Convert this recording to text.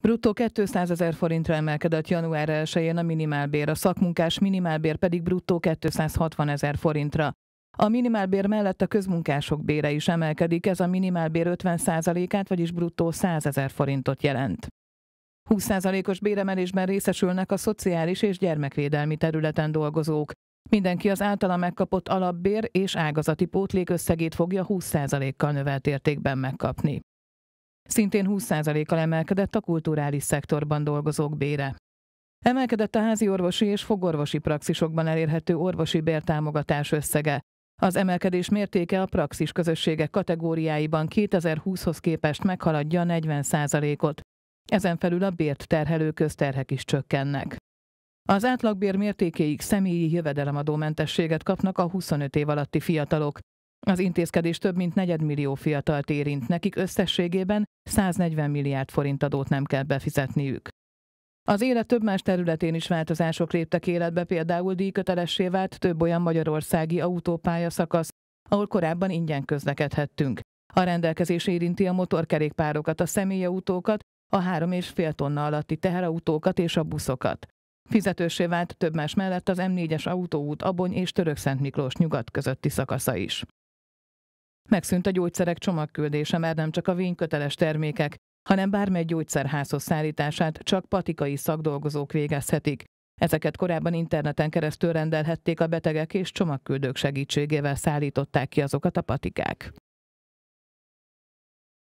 Bruttó 200 ezer forintra emelkedett január 1-én a minimálbér, a szakmunkás minimálbér pedig bruttó 260 ezer forintra. A minimálbér mellett a közmunkások bére is emelkedik, ez a minimálbér 50%-át, vagyis bruttó 100 ezer forintot jelent. 20%-os béremelésben részesülnek a szociális és gyermekvédelmi területen dolgozók. Mindenki az általa megkapott alapbér és ágazati pótlék összegét fogja 20%-kal növelt értékben megkapni. Szintén 20%-kal emelkedett a kulturális szektorban dolgozók bére. Emelkedett a házi orvosi és fogorvosi praxisokban elérhető orvosi bértámogatás összege. Az emelkedés mértéke a praxis közösségek kategóriáiban 2020-hoz képest meghaladja 40%-ot. Ezen felül a bért terhelő közterhek is csökkennek. Az átlagbér mértékéig személyi jövedelemadómentességet kapnak a 25 év alatti fiatalok, az intézkedés több mint negyedmillió fiatalt érint, nekik összességében 140 milliárd forint adót nem kell befizetniük. Az élet több más területén is változások léptek életbe, például díjkötelessé vált több olyan magyarországi autópálya szakasz, ahol korábban ingyen közlekedhettünk. A rendelkezés érinti a motorkerékpárokat, a személyautókat, a három és fél tonna alatti teherautókat és a buszokat. Fizetősé vált több más mellett az M4-es autóút Abony és Törökszentmiklós nyugat közötti szakasza is. Megszűnt a gyógyszerek csomagküldése, mert nem csak a vényköteles termékek, hanem bármely gyógyszerházhoz szállítását csak patikai szakdolgozók végezhetik. Ezeket korábban interneten keresztül rendelhették a betegek, és csomagküldők segítségével szállították ki azokat a patikák.